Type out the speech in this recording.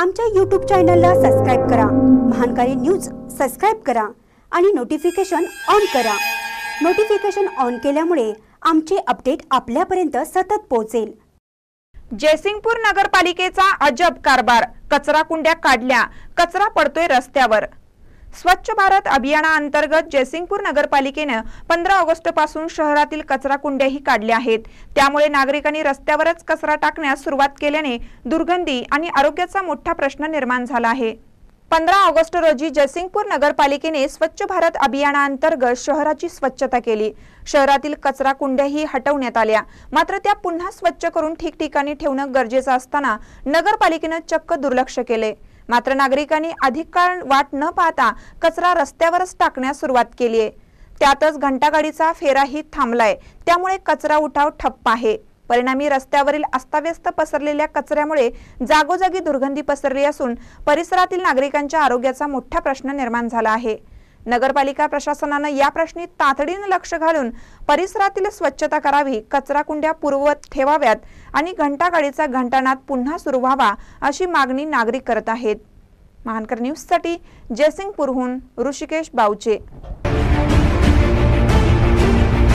आमच्या यूट्यूब चॅनलला सबस्क्राईब करा महानकारी न्यूज सबस्क्राईब करा आणि नोटिफिकेशन ऑन करा नोटिफिकेशन ऑन केल्यामुळे आमचे अपडेट आपल्यापर्यंत सतत पोहोचेल जयसिंगपूर नगरपालिकेचा अजब कारभार कचरा कुंड्या काढल्या कचरा पडतोय रस्त्यावर स्वच्छ भारत अभियाना अंतर्गत जयसिंगपूर नगरपालिकेनं पंधरा ऑगस्ट पासून शहरातील कचरा कुंड्याही काढल्या आहेत त्यामुळे नागरिकांनी रस्त्यावरच कचरा टाकण्यास सुरुवात केल्याने दुर्गंधी आणि आरोग्याचा मोठा प्रश्न निर्माण झाला आहे पंधरा ऑगस्ट रोजी जयसिंगपूर नगरपालिकेने स्वच्छ भारत अभियानाअंतर्गत शहराची स्वच्छता केली शहरातील कचरा कुंड्याही हटवण्यात आल्या मात्र त्या पुन्हा स्वच्छ करून ठिकठिकाणी ठेवणं गरजेचं असताना नगरपालिकेनं चक्क दुर्लक्ष केले मात्र नागरिकांनी अधिक काळ वाट न पाहता कचरा रस्त्यावरच टाकण्यास सुरुवात केली आहे त्यातच घंटागाडीचा फेराही थांबलाय त्यामुळे कचरा उठाव ठप्प आहे परिणामी रस्त्यावरील अस्ताव्यस्त पसरलेल्या कचऱ्यामुळे जागोजागी दुर्गंधी पसरली असून परिसरातील नागरिकांच्या आरोग्याचा मोठा प्रश्न निर्माण झाला आहे नगरपालिका प्रशासनानं प्रश्नी तातडीनं लक्ष घालून परिसरातील स्वच्छता करावी कचरा कुंड्या पूर्ववत ठेवाव्यात आणि घंटागाडीचा घंटानाद पुन्हा सुरू व्हावा अशी मागणी नागरिक करत आहेत महानकर न्यूजसाठी जयसिंगपूरहून ऋषिकेश बावचे